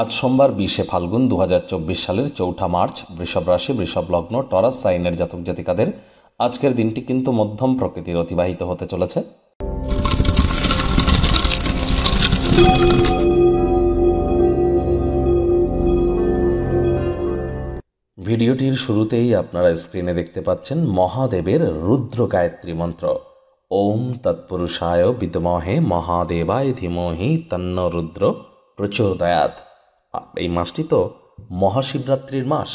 আজ সোমবার বিশে ফাল্গুন দু সালের চৌঠা মার্চ বৃষভ রাশি বৃষভ লগ্ন টরাস সাইনের জাতক জাতিকাদের আজকের দিনটি কিন্তু মধ্যম প্রকৃতির অতিবাহিত হতে চলেছে ভিডিওটির শুরুতেই আপনারা স্ক্রিনে দেখতে পাচ্ছেন মহাদেবের রুদ্র গায়ত্রী মন্ত্র ওম তৎপুরুষায় বিদমহে মহাদেবায় ধীমহি তন্ন রুদ্র প্রচোদয়াত এই মাসটি তো মহাশিবরাত্রির মাস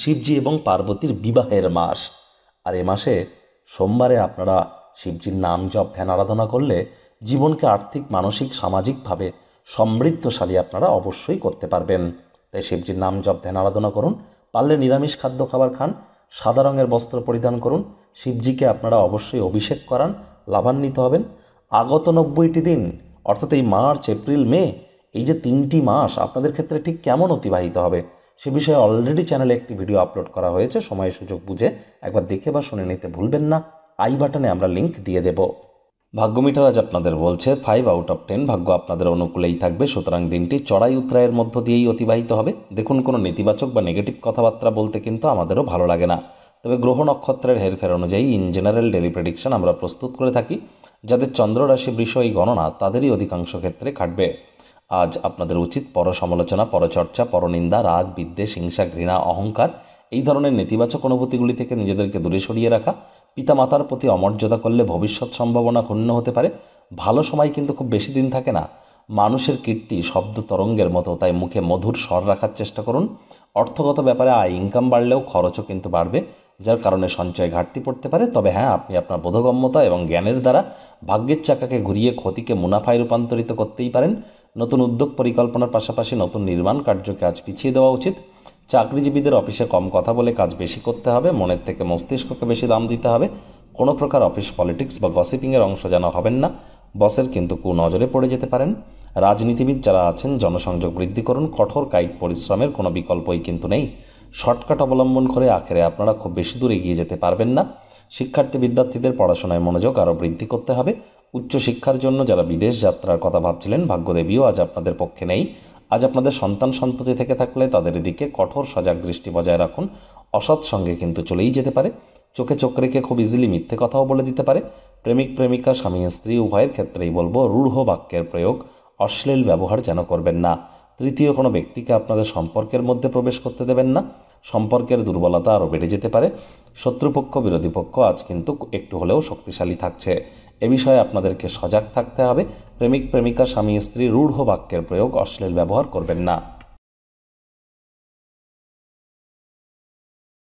শিবজি এবং পার্বতীর বিবাহের মাস আর এ মাসে সোমবারে আপনারা শিবজির নাম জপ ধ্যান আরাধনা করলে জীবনকে আর্থিক মানসিক সামাজিকভাবে সমৃদ্ধশালী আপনারা অবশ্যই করতে পারবেন তাই শিবজির নাম জপ ধ্যান আরাধনা করুন পারলে নিরামিষ খাদ্য খাবার খান সাদা রঙের বস্ত্র পরিধান করুন শিবজিকে আপনারা অবশ্যই অভিষেক করান লাভান্বিত হবেন আগত নব্বইটি দিন অর্থাৎ এই মার্চ এপ্রিল মে এই যে তিনটি মাস আপনাদের ক্ষেত্রে ঠিক কেমন অতিবাহিত হবে সে বিষয়ে অলরেডি চ্যানেলে একটি ভিডিও আপলোড করা হয়েছে সময় সুযোগ বুঝে একবার দেখে বা শুনে নিতে ভুলবেন না আই বাটনে আমরা লিঙ্ক দিয়ে দেব মিটার আজ আপনাদের বলছে ফাইভ আউট অফ টেন ভাগ্য আপনাদের অনুকূলেই থাকবে সুতরাং দিনটি চড়াই উত্তরায়ের মধ্য দিয়েই অতিবাহিত হবে দেখুন কোনো নেতিবাচক বা নেগেটিভ কথাবার্তা বলতে কিন্তু আমাদেরও ভালো লাগে না তবে গ্রহ নক্ষত্রের হেরফের অনুযায়ী ইন জেনারেল ডেলি প্রেডিকশন আমরা প্রস্তুত করে থাকি যাদের চন্দ্ররাশি বিষয়ী বিষয় গণনা তাদেরই অধিকাংশ ক্ষেত্রে খাটবে আজ আপনাদের উচিত পর সমালোচনা পরচর্চা পরনিন্দা রাগ বিদ্বেষ হিংসা ঘৃণা অহংকার এই ধরনের নেতিবাচক অনুভূতিগুলি থেকে নিজেদেরকে দূরে সরিয়ে রাখা পিতামাতার প্রতি অমর্যাদা করলে ভবিষ্যৎ সম্ভাবনা ক্ষুণ্ণ হতে পারে ভালো সময় কিন্তু খুব বেশি দিন থাকে না মানুষের কীর্তি শব্দ তরঙ্গের মতো তাই মুখে মধুর স্বর রাখার চেষ্টা করুন অর্থগত ব্যাপারে আয় ইনকাম বাড়লেও খরচও কিন্তু বাড়বে যার কারণে সঞ্চয় ঘাটতি পড়তে পারে তবে হ্যাঁ আপনি আপনার বোধগম্যতা এবং জ্ঞানের দ্বারা ভাগ্যের চাকাকে ঘুরিয়ে ক্ষতিকে মুনাফায় রূপান্তরিত করতেই পারেন নতুন উদ্যোগ পরিকল্পনার পাশাপাশি নতুন নির্মাণ কার্যকে আজ পিছিয়ে দেওয়া উচিত চাকরিজীবীদের অফিসে কম কথা বলে কাজ বেশি করতে হবে মনের থেকে মস্তিষ্ককে বেশি দাম দিতে হবে কোনো প্রকার অফিস পলিটিক্স বা গসিপিংয়ের অংশ যেন হবেন না বসের কিন্তু কু নজরে পড়ে যেতে পারেন রাজনীতিবিদ যারা আছেন জনসংযোগ বৃদ্ধি করুন কঠোর কায়িক পরিশ্রমের কোনো বিকল্পই কিন্তু নেই শর্টকাট অবলম্বন করে আখেরে আপনারা খুব বেশি দূর এগিয়ে যেতে পারবেন না শিক্ষার্থী বিদ্যার্থীদের পড়াশোনায় মনোযোগ আরও বৃদ্ধি করতে হবে উচ্চশিক্ষার জন্য যারা বিদেশ যাত্রার কথা ভাবছিলেন ভাগ্যদেবীও আজ আপনাদের পক্ষে নেই আজ আপনাদের সন্তান সন্ততি থেকে থাকলে তাদের দিকে কঠোর সজাগ দৃষ্টি বজায় রাখুন অসৎ সঙ্গে কিন্তু চলেই যেতে পারে চোখে চোখ রেখে খুব ইজিলি মিথ্যে কথাও বলে দিতে পারে প্রেমিক প্রেমিকা স্বামী স্ত্রী উভয়ের ক্ষেত্রেই বলবো রূঢ় বাক্যের প্রয়োগ অশ্লীল ব্যবহার যেন করবেন না তৃতীয় কোনো ব্যক্তিকে আপনাদের সম্পর্কের মধ্যে প্রবেশ করতে দেবেন না সম্পর্কের দুর্বলতা আরও বেড়ে যেতে পারে শত্রুপক্ষ বিরোধী পক্ষ আজ কিন্তু একটু হলেও শক্তিশালী থাকছে এ বিষয়ে আপনাদেরকে সজাগ থাকতে হবে প্রেমিক প্রেমিকা স্বামী স্ত্রী রূঢ় বাক্যের প্রয়োগ অশ্লীল ব্যবহার করবেন না